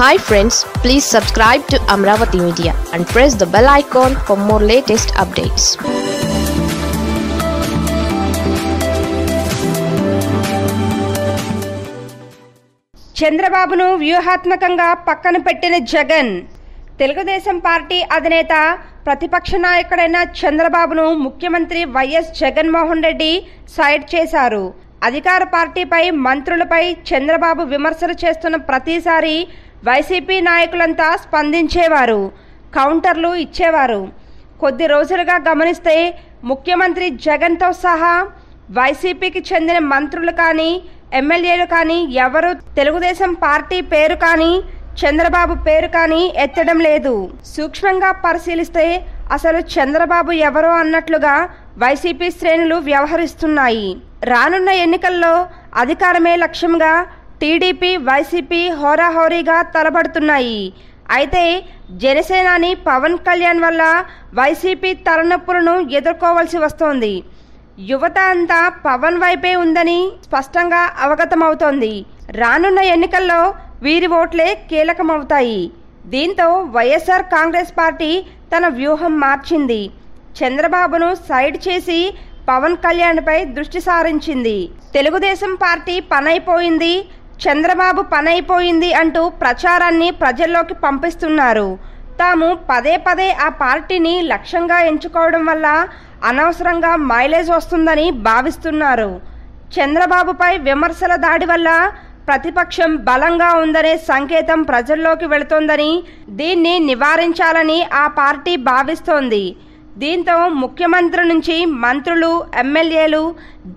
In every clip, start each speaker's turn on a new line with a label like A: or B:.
A: hi friends please subscribe to Amaravati media and press the bell icon for more latest updates చంద్రబాబును వ్యూహాత్మకంగా పక్కన పెట్టిన Jagan Telugu Desam party అధినేత ప్రతిపక్ష నాయకుడైన చంద్రబాబును ముఖ్యమంత్రి వైఎస్ జగన్మోహన్ రెడ్డి సైడ్ చేశారు అధికార పార్టీపై మంత్రులపై చంద్రబాబు విమర్శలు చేస్తున్న ప్రతిసారి వైసీపీ నాయకులంతా స్పందించేవారు కౌంటర్లు ఇచ్చేవారు కొద్ది రోజులుగా గమనిస్తే ముఖ్యమంత్రి జగన్తో సహా వైసీపీకి చెందిన మంత్రులు కానీ ఎమ్మెల్యేలు కానీ ఎవరు తెలుగుదేశం పార్టీ పేరు కానీ చంద్రబాబు పేరు కానీ ఎత్తడం లేదు సూక్ష్మంగా పరిశీలిస్తే అసలు చంద్రబాబు ఎవరో అన్నట్లుగా వైసీపీ శ్రేణులు వ్యవహరిస్తున్నాయి రానున్న ఎన్నికల్లో అధికారమే లక్ష్యంగా టీడీపీ వైసీపీ హోరాహోరీగా తలబడుతున్నాయి అయితే జనసేనాని పవన్ కళ్యాణ్ వల్ల వైసీపీ తలనొప్పులను ఎదుర్కోవాల్సి వస్తోంది యువత అంతా పవన్ వైపే ఉందని స్పష్టంగా అవగతమవుతోంది రానున్న ఎన్నికల్లో వీరి ఓట్లే కీలకమవుతాయి దీంతో వైఎస్ఆర్ కాంగ్రెస్ పార్టీ తన వ్యూహం మార్చింది చంద్రబాబును సైడ్ చేసి పవన్ కళ్యాణ్పై దృష్టి సారించింది తెలుగుదేశం పార్టీ పనైపోయింది చంద్రబాబు పనైపోయింది అంటూ ప్రచారాన్ని ప్రజల్లోకి పంపిస్తున్నారు తాము పదే పదే ఆ పార్టీని లక్ష్యంగా ఎంచుకోవడం వల్ల అనవసరంగా మైలేజ్ వస్తుందని భావిస్తున్నారు చంద్రబాబుపై విమర్శల దాడి వల్ల ప్రతిపక్షం బలంగా ఉందనే సంకేతం ప్రజల్లోకి వెళుతోందని దీన్ని నివారించాలని ఆ పార్టీ భావిస్తోంది దీంతో ముఖ్యమంత్రి నుంచి మంత్రులు ఎమ్మెల్యేలు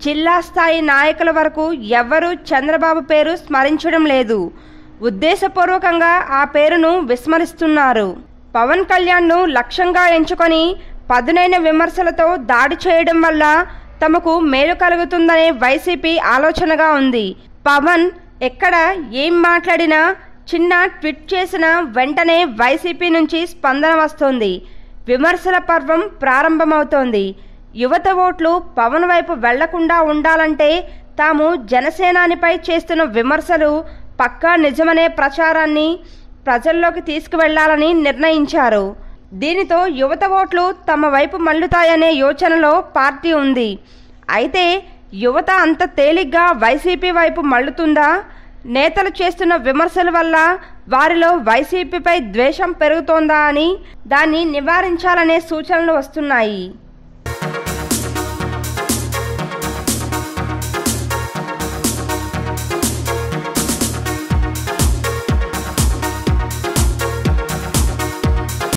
A: జిల్లా స్థాయి నాయకుల వరకు ఎవ్వరూ చంద్రబాబు పేరు స్మరించడం లేదు ఉద్దేశపూర్వకంగా ఆ పేరును విస్మరిస్తున్నారు పవన్ కళ్యాణ్ను లక్ష్యంగా ఎంచుకొని పదునైన విమర్శలతో దాడి చేయడం వల్ల తమకు మేలు కలుగుతుందనే వైసీపీ ఆలోచనగా ఉంది పవన్ ఎక్కడ ఏం మాట్లాడినా చిన్న ట్వీట్ చేసిన వెంటనే వైసీపీ నుంచి స్పందన వస్తోంది విమర్శల పర్వం ప్రారంభమవుతోంది యువత ఓట్లు పవన్ వైపు వెళ్లకుండా ఉండాలంటే తాము జనసేనానిపై చేస్తున్న విమర్శలు పక్కా నిజమనే ప్రచారాన్ని ప్రజల్లోకి తీసుకువెళ్లాలని నిర్ణయించారు దీనితో యువత ఓట్లు తమ వైపు మళ్లుతాయనే యోచనలో పార్టీ ఉంది అయితే యువత అంత తేలిగ్గా వైసీపీ వైపు మళ్ళుతుందా నేతలు చేస్తున్న విమర్శల వల్ల వారిలో వైసీపీపై ద్వేషం పెరుగుతోందా అని దాన్ని నివారించాలనే సూచనలు వస్తున్నాయి